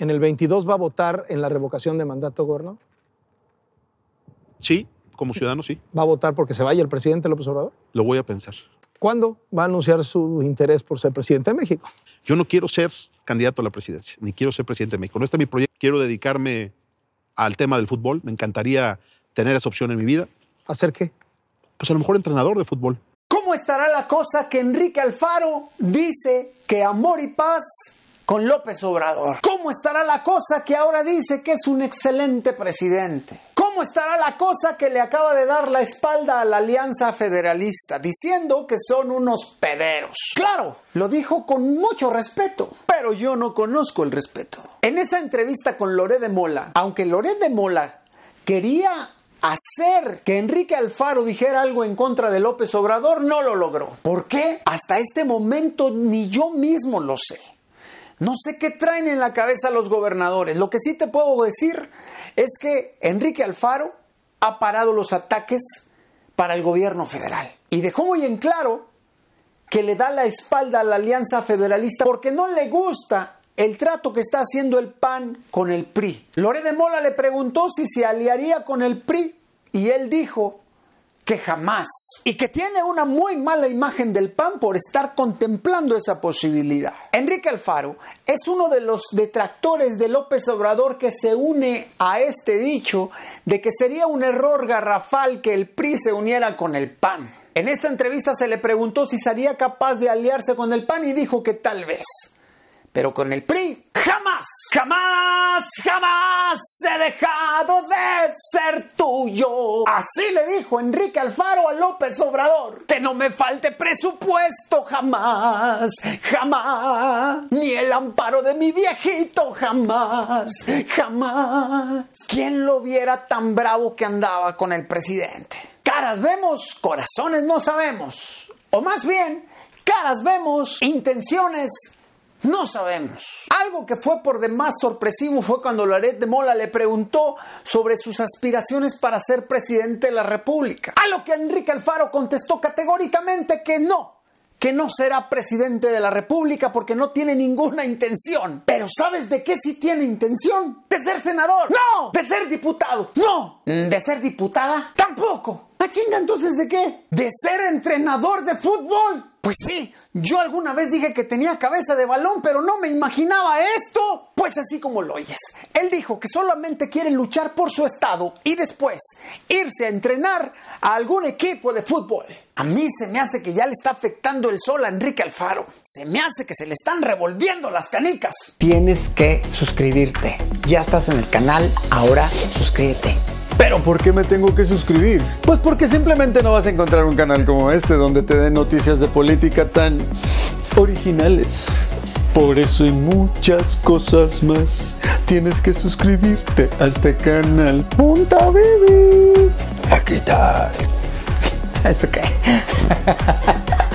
¿En el 22 va a votar en la revocación de mandato, gorno Sí, como ciudadano sí. ¿Va a votar porque se vaya el presidente López Obrador? Lo voy a pensar. ¿Cuándo va a anunciar su interés por ser presidente de México? Yo no quiero ser candidato a la presidencia, ni quiero ser presidente de México. No está mi proyecto. Quiero dedicarme al tema del fútbol. Me encantaría tener esa opción en mi vida. ¿Hacer qué? Pues a lo mejor entrenador de fútbol. ¿Cómo estará la cosa que Enrique Alfaro dice que amor y paz con López Obrador. ¿Cómo estará la cosa que ahora dice que es un excelente presidente? ¿Cómo estará la cosa que le acaba de dar la espalda a la Alianza Federalista diciendo que son unos pederos? Claro, lo dijo con mucho respeto, pero yo no conozco el respeto. En esa entrevista con Loré de Mola, aunque Loret de Mola quería hacer que Enrique Alfaro dijera algo en contra de López Obrador, no lo logró. ¿Por qué? Hasta este momento ni yo mismo lo sé. No sé qué traen en la cabeza los gobernadores. Lo que sí te puedo decir es que Enrique Alfaro ha parado los ataques para el gobierno federal. Y dejó muy en claro que le da la espalda a la alianza federalista porque no le gusta el trato que está haciendo el PAN con el PRI. Loré de Mola le preguntó si se aliaría con el PRI y él dijo que jamás y que tiene una muy mala imagen del pan por estar contemplando esa posibilidad. Enrique Alfaro es uno de los detractores de López Obrador que se une a este dicho de que sería un error garrafal que el PRI se uniera con el PAN. En esta entrevista se le preguntó si sería capaz de aliarse con el PAN y dijo que tal vez. Pero con el PRI, jamás, jamás, jamás he dejado de ser yo Así le dijo Enrique Alfaro a López Obrador. Que no me falte presupuesto jamás, jamás. Ni el amparo de mi viejito jamás, jamás. ¿Quién lo viera tan bravo que andaba con el presidente? Caras vemos, corazones no sabemos. O más bien, caras vemos, intenciones no sabemos. Algo que fue por demás sorpresivo fue cuando Loret de Mola le preguntó sobre sus aspiraciones para ser presidente de la República. A lo que Enrique Alfaro contestó categóricamente que no, que no será presidente de la República porque no tiene ninguna intención. Pero ¿sabes de qué sí tiene intención? De ser senador. No. De ser diputado. No. De ser diputada. Tampoco chinga, entonces de qué? ¿De ser entrenador de fútbol? Pues sí, yo alguna vez dije que tenía cabeza de balón, pero no me imaginaba esto. Pues así como lo oyes. Él dijo que solamente quiere luchar por su estado y después irse a entrenar a algún equipo de fútbol. A mí se me hace que ya le está afectando el sol a Enrique Alfaro. Se me hace que se le están revolviendo las canicas. Tienes que suscribirte. Ya estás en el canal, ahora suscríbete. Pero ¿por qué me tengo que suscribir? Pues porque simplemente no vas a encontrar un canal como este donde te den noticias de política tan originales. Por eso y muchas cosas más, tienes que suscribirte a este canal. Punta Baby. Aquí está. Es okay.